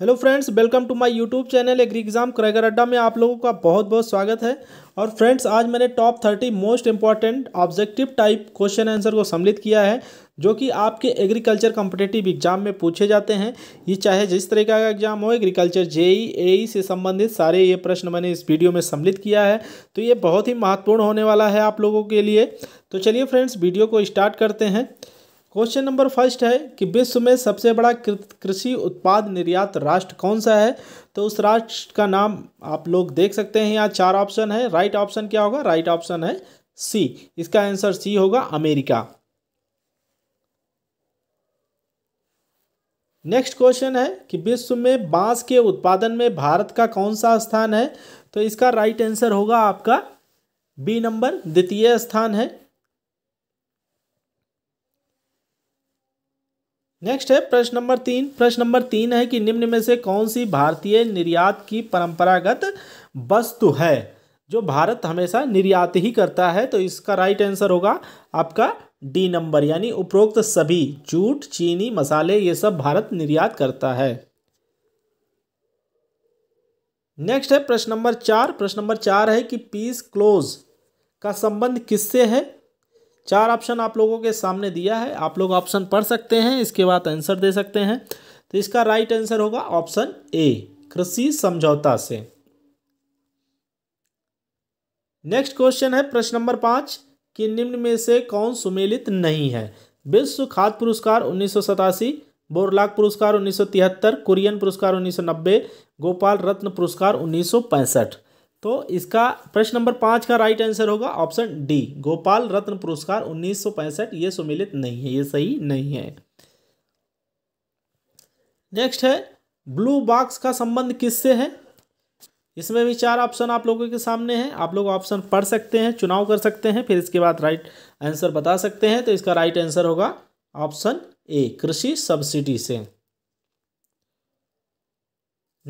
hello friends welcome to my YouTube channel agri exam cracker Adda में आप लोगों का बहुत बहुत स्वागत है और फ्रेंड्स आज मैंने top thirty most important objective type question answer को सम्मिलित किया है जो कि आपके एग्रीकल्चर कॉम्पिटेटिव एग्जाम में पूछे जाते हैं ये चाहे जिस तरीके का एग्जाम हो एग्रीकल्चर जेई ए से संबंधित सारे ये प्रश्न मैंने इस वीडियो में सम्मिलित किया है तो ये बहुत ही महत्वपूर्ण होने वाला है आप लोगों के लिए तो चलिए फ्रेंड्स वीडियो को स्टार्ट करते हैं क्वेश्चन नंबर फर्स्ट है कि विश्व में सबसे बड़ा कृषि उत्पाद निर्यात राष्ट्र कौन सा है तो उस राष्ट्र का नाम आप लोग देख सकते हैं यहाँ चार ऑप्शन है राइट ऑप्शन क्या होगा राइट ऑप्शन है सी इसका आंसर सी होगा अमेरिका नेक्स्ट क्वेश्चन है कि विश्व में बांस के उत्पादन में भारत का कौन सा स्थान है तो इसका राइट आंसर होगा आपका बी नंबर द्वितीय स्थान है नेक्स्ट है प्रश्न नंबर तीन प्रश्न नंबर तीन है कि निम्न में से कौन सी भारतीय निर्यात की परंपरागत वस्तु है जो भारत हमेशा निर्यात ही करता है तो इसका राइट आंसर होगा आपका डी नंबर यानी उपरोक्त सभी जूट चीनी मसाले ये सब भारत निर्यात करता है नेक्स्ट है प्रश्न नंबर चार प्रश्न नंबर चार है कि पीस क्लोज का संबंध किससे है चार ऑप्शन आप लोगों के सामने दिया है आप लोग ऑप्शन पढ़ सकते हैं इसके बाद आंसर दे सकते हैं तो इसका राइट आंसर होगा ऑप्शन ए कृषि समझौता से नेक्स्ट क्वेश्चन है प्रश्न नंबर पांच कि निम्न में से कौन सुमेलित नहीं है विश्व खाद्य पुरस्कार उन्नीस बोरलाग पुरस्कार उन्नीस कुरियन पुरस्कार 1990 गोपाल रत्न पुरस्कार उन्नीस तो इसका प्रश्न नंबर पाँच का राइट आंसर होगा ऑप्शन डी गोपाल रत्न पुरस्कार उन्नीस ये सुमिलित नहीं है ये सही नहीं है नेक्स्ट है ब्लू बॉक्स का संबंध किससे है इसमें भी चार ऑप्शन आप लोगों के सामने हैं आप लोग ऑप्शन पढ़ सकते हैं चुनाव कर सकते हैं फिर इसके बाद राइट आंसर बता सकते हैं तो इसका राइट आंसर होगा ऑप्शन ए कृषि सब्सिडी से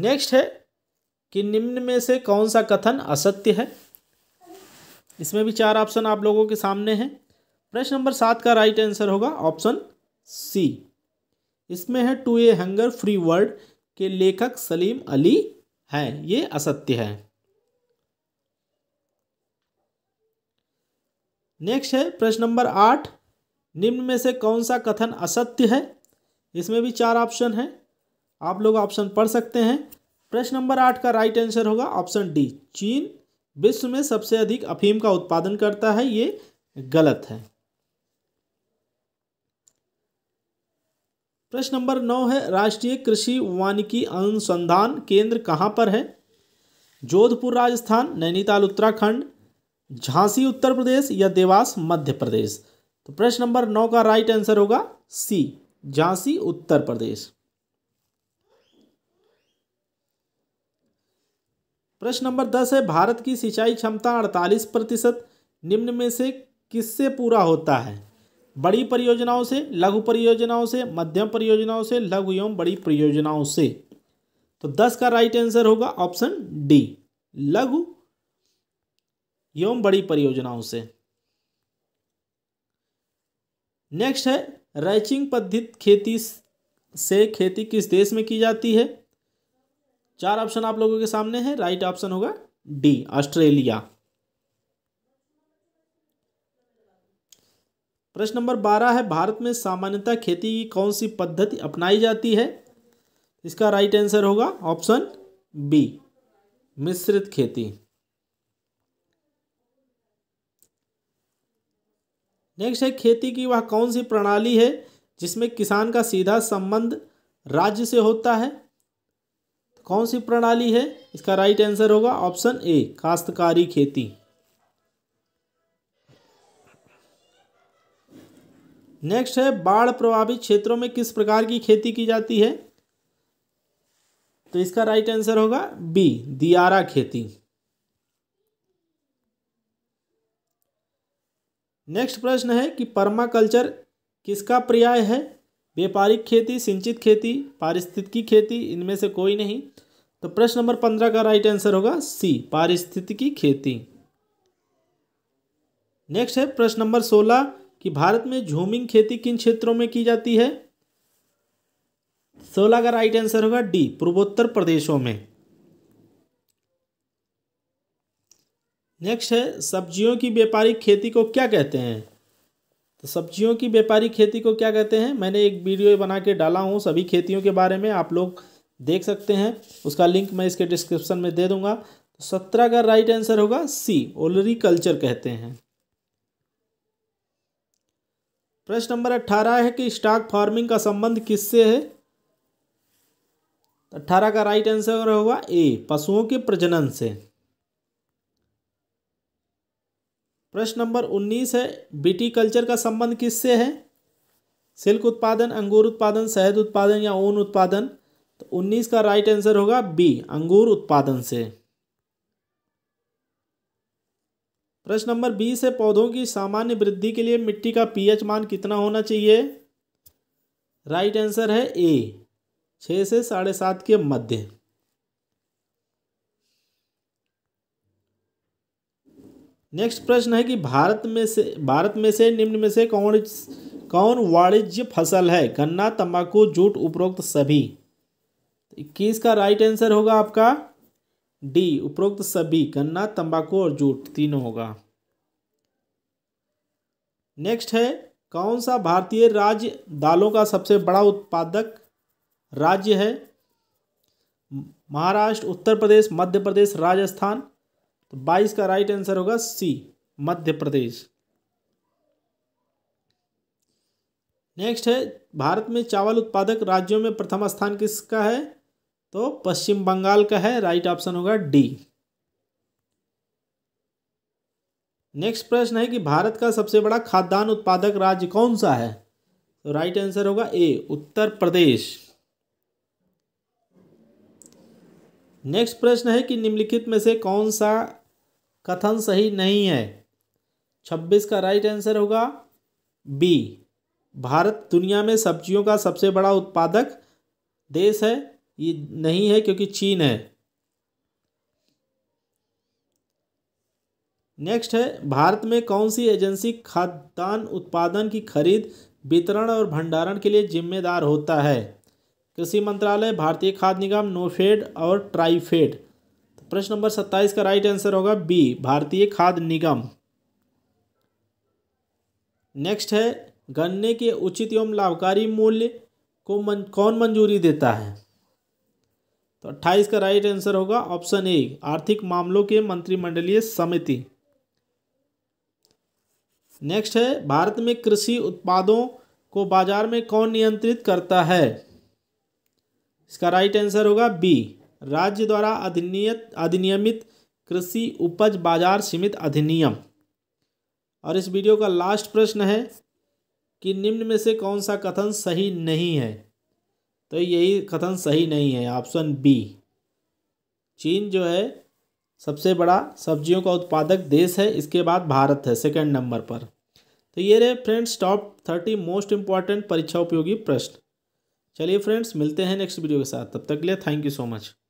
नेक्स्ट है कि निम्न में से कौन सा कथन असत्य है इसमें भी चार ऑप्शन आप लोगों के सामने हैं प्रश्न नंबर सात का राइट आंसर होगा ऑप्शन सी इसमें है to a hunger free world के लेखक सलीम अली हैं ये असत्य है नेक्स्ट है प्रश्न नंबर आठ निम्न में से कौन सा कथन असत्य है इसमें भी चार ऑप्शन है आप लोग ऑप्शन पढ़ सकते हैं प्रश्न नंबर आठ का राइट आंसर होगा ऑप्शन डी चीन विश्व में सबसे अधिक अफीम का उत्पादन करता है ये गलत है प्रश्न नंबर नौ है राष्ट्रीय कृषि वानिकी अनुसंधान केंद्र कहाँ पर है जोधपुर राजस्थान नैनीताल उत्तराखंड झांसी उत्तर प्रदेश या देवास मध्य प्रदेश तो प्रश्न नंबर नौ का राइट आंसर होगा सी झांसी उत्तर प्रदेश प्रश्न नंबर दस है भारत की सिंचाई क्षमता अड़तालीस प्रतिशत निम्न में से किससे पूरा होता है बड़ी परियोजनाओं से लघु परियोजनाओं से मध्यम परियोजनाओं से लघु एवं बड़ी परियोजनाओं से तो दस का राइट आंसर होगा ऑप्शन डी लघु एवं बड़ी परियोजनाओं से नेक्स्ट है रैचिंग पद्धति खेती से खेती किस देश में की जाती है चार ऑप्शन आप लोगों के सामने है राइट ऑप्शन होगा डी ऑस्ट्रेलिया प्रश्न नंबर बारह है भारत में सामान्यतः खेती की कौन सी पद्धति अपनाई जाती है इसका राइट आंसर होगा ऑप्शन बी मिश्रित खेती नेक्स्ट है खेती की वह कौन सी प्रणाली है जिसमें किसान का सीधा संबंध राज्य से होता है कौन सी प्रणाली है इसका राइट आंसर होगा ऑप्शन ए काश्तकारी खेती नेक्स्ट है बाढ़ प्रभावित क्षेत्रों में किस प्रकार की खेती की जाती है तो इसका राइट आंसर होगा बी दियारा खेती नेक्स्ट प्रश्न है कि परमाकल्चर किसका पर्याय है व्यापारिक खेती सिंचित खेती पारिस्थितिकी खेती इनमें से कोई नहीं तो प्रश्न नंबर पंद्रह का राइट आंसर होगा सी पारिस्थितिकी खेती नेक्स्ट है प्रश्न नंबर सोलह कि भारत में झूमिंग खेती किन क्षेत्रों में की जाती है सोलह का राइट आंसर होगा डी पूर्वोत्तर प्रदेशों में नेक्स्ट है सब्जियों की व्यापारिक खेती को क्या कहते हैं तो सब्जियों की व्यापारिक खेती को क्या कहते हैं मैंने एक वीडियो बना के डाला हूँ सभी खेतियों के बारे में आप लोग देख सकते हैं उसका लिंक मैं इसके डिस्क्रिप्शन में दे दूंगा तो सत्रह का राइट आंसर होगा सी ओलरी कल्चर कहते हैं प्रश्न नंबर अट्ठारह है कि स्टॉक फार्मिंग का संबंध किससे है अट्ठारह का राइट आंसर होगा ए पशुओं के प्रजनन से प्रश्न नंबर उन्नीस है बीटी कल्चर का संबंध किससे है सिल्क उत्पादन अंगूर उत्पादन शहद उत्पादन या ऊन उत्पादन तो उन्नीस का राइट आंसर होगा बी अंगूर उत्पादन से प्रश्न नंबर बीस है पौधों की सामान्य वृद्धि के लिए मिट्टी का पीएच मान कितना होना चाहिए राइट आंसर है ए छः से साढ़े सात के मध्य नेक्स्ट प्रश्न है कि भारत में से भारत में से निम्न में से कौन कौन वाणिज्य फसल है गन्ना तंबाकू जूट उपरोक्त सभी इक्कीस का राइट आंसर होगा आपका डी उपरोक्त सभी गन्ना तंबाकू और जूट तीनों होगा नेक्स्ट है कौन सा भारतीय राज्य दालों का सबसे बड़ा उत्पादक राज्य है महाराष्ट्र उत्तर प्रदेश मध्य प्रदेश राजस्थान बाईस का राइट आंसर होगा सी मध्य प्रदेश नेक्स्ट है भारत में चावल उत्पादक राज्यों में प्रथम स्थान किसका है तो पश्चिम बंगाल का है राइट ऑप्शन होगा डी नेक्स्ट प्रश्न है कि भारत का सबसे बड़ा खाद्यान्न उत्पादक राज्य कौन सा है तो राइट आंसर होगा ए उत्तर प्रदेश नेक्स्ट प्रश्न है कि निम्नलिखित में से कौन सा कथन सही नहीं है छब्बीस का राइट आंसर होगा बी भारत दुनिया में सब्जियों का सबसे बड़ा उत्पादक देश है ये नहीं है क्योंकि चीन है नेक्स्ट है भारत में कौन सी एजेंसी खाद्यान्न उत्पादन की खरीद वितरण और भंडारण के लिए जिम्मेदार होता है कृषि मंत्रालय भारतीय खाद्य निगम नोफेड और ट्राइफेड प्रश्न नंबर सत्ताईस का राइट आंसर होगा बी भारतीय खाद्य निगम नेक्स्ट है गन्ने के उचित एवं लाभकारी मूल्य को मन, कौन मंजूरी देता है तो अट्ठाईस का राइट आंसर होगा ऑप्शन ए आर्थिक मामलों के मंत्रिमंडलीय समिति नेक्स्ट है भारत में कृषि उत्पादों को बाजार में कौन नियंत्रित करता है इसका राइट आंसर होगा बी राज्य द्वारा अधिनियत अधिनियमित कृषि उपज बाजार सीमित अधिनियम और इस वीडियो का लास्ट प्रश्न है कि निम्न में से कौन सा कथन सही नहीं है तो यही कथन सही नहीं है ऑप्शन बी चीन जो है सबसे बड़ा सब्जियों का उत्पादक देश है इसके बाद भारत है सेकेंड नंबर पर तो ये रहे friends top thirty most important परीक्षा उपयोगी प्रश्न चलिए फ्रेंड्स मिलते हैं नेक्स्ट वीडियो के साथ तब तक के लिए थैंक यू सो मच